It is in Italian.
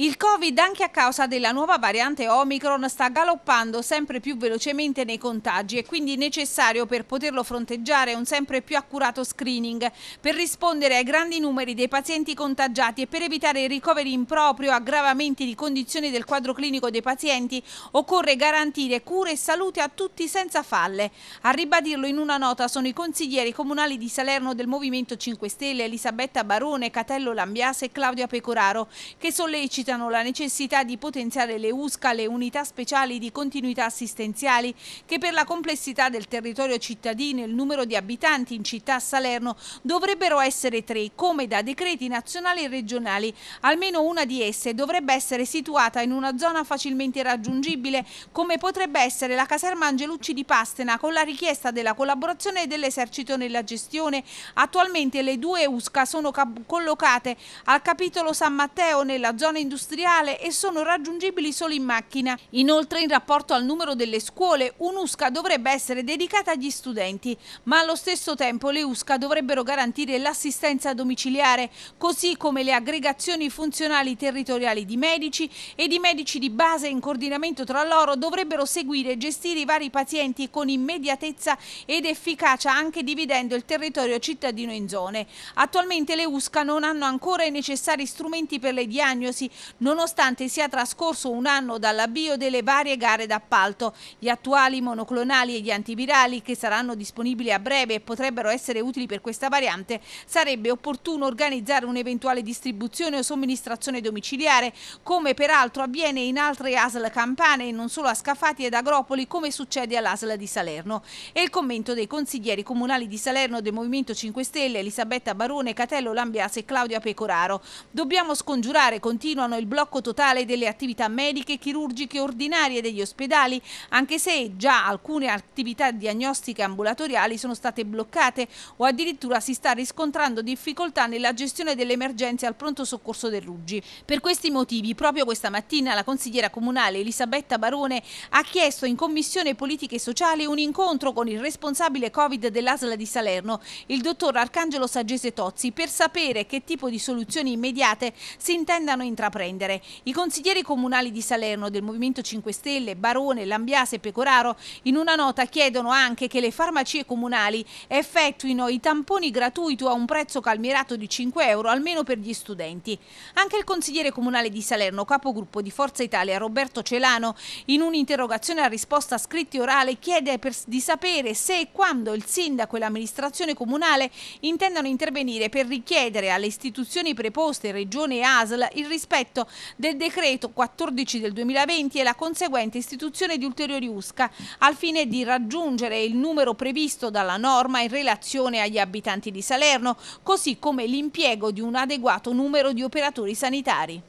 Il Covid, anche a causa della nuova variante Omicron, sta galoppando sempre più velocemente nei contagi e quindi è necessario per poterlo fronteggiare un sempre più accurato screening per rispondere ai grandi numeri dei pazienti contagiati e per evitare ricoveri improprio, aggravamenti di condizioni del quadro clinico dei pazienti, occorre garantire cure e salute a tutti senza falle. A ribadirlo in una nota sono i consiglieri comunali di Salerno del Movimento 5 Stelle, Elisabetta Barone, Catello Lambiase e Claudia Pecoraro, che sollecitano esplicitano la necessità di potenziare le USCA, le unità speciali di continuità assistenziali, che per la complessità del territorio cittadino e il numero di abitanti in città a Salerno dovrebbero essere tre, come da decreti nazionali e regionali. Almeno una di esse dovrebbe essere situata in una zona facilmente raggiungibile, come potrebbe essere la caserma Angelucci di Pastena, con la richiesta della collaborazione dell'esercito nella gestione. Attualmente le due USCA sono collocate al capitolo San Matteo nella zona industriale industriale e sono raggiungibili solo in macchina. Inoltre in rapporto al numero delle scuole, un'USCA dovrebbe essere dedicata agli studenti, ma allo stesso tempo le USCA dovrebbero garantire l'assistenza domiciliare, così come le aggregazioni funzionali territoriali di medici e di medici di base in coordinamento tra loro dovrebbero seguire e gestire i vari pazienti con immediatezza ed efficacia anche dividendo il territorio cittadino in zone. Attualmente le USCA non hanno ancora i necessari strumenti per le diagnosi nonostante sia trascorso un anno dall'avvio delle varie gare d'appalto. Gli attuali monoclonali e gli antivirali, che saranno disponibili a breve e potrebbero essere utili per questa variante, sarebbe opportuno organizzare un'eventuale distribuzione o somministrazione domiciliare, come peraltro avviene in altre ASL campane e non solo a Scafati ed Agropoli, come succede all'ASL di Salerno. E il commento dei consiglieri comunali di Salerno del Movimento 5 Stelle, Elisabetta Barone, Catello Lambiase e Claudia Pecoraro. Dobbiamo scongiurare, continuano prevedono il blocco totale delle attività mediche, chirurgiche ordinarie degli ospedali, anche se già alcune attività diagnostiche ambulatoriali sono state bloccate o addirittura si sta riscontrando difficoltà nella gestione delle emergenze al pronto soccorso del Ruggi. Per questi motivi, proprio questa mattina la consigliera comunale Elisabetta Barone ha chiesto in Commissione Politiche Sociali un incontro con il responsabile Covid dell'Asla di Salerno, il dottor Arcangelo Saggese Tozzi, per sapere che tipo di soluzioni immediate si intendano intraprendere prendere. I consiglieri comunali di Salerno del Movimento 5 Stelle, Barone, Lambiase e Pecoraro, in una nota chiedono anche che le farmacie comunali effettuino i tamponi gratuiti a un prezzo calmierato di 5 euro almeno per gli studenti. Anche il consigliere comunale di Salerno, capogruppo di Forza Italia, Roberto Celano, in un'interrogazione a risposta scritta e orale chiede per, di sapere se e quando il sindaco e l'amministrazione comunale intendano intervenire per richiedere alle istituzioni preposte, Regione e ASL, il rispetto effetto del decreto 14 del 2020 e la conseguente istituzione di ulteriori USCA al fine di raggiungere il numero previsto dalla norma in relazione agli abitanti di Salerno, così come l'impiego di un adeguato numero di operatori sanitari.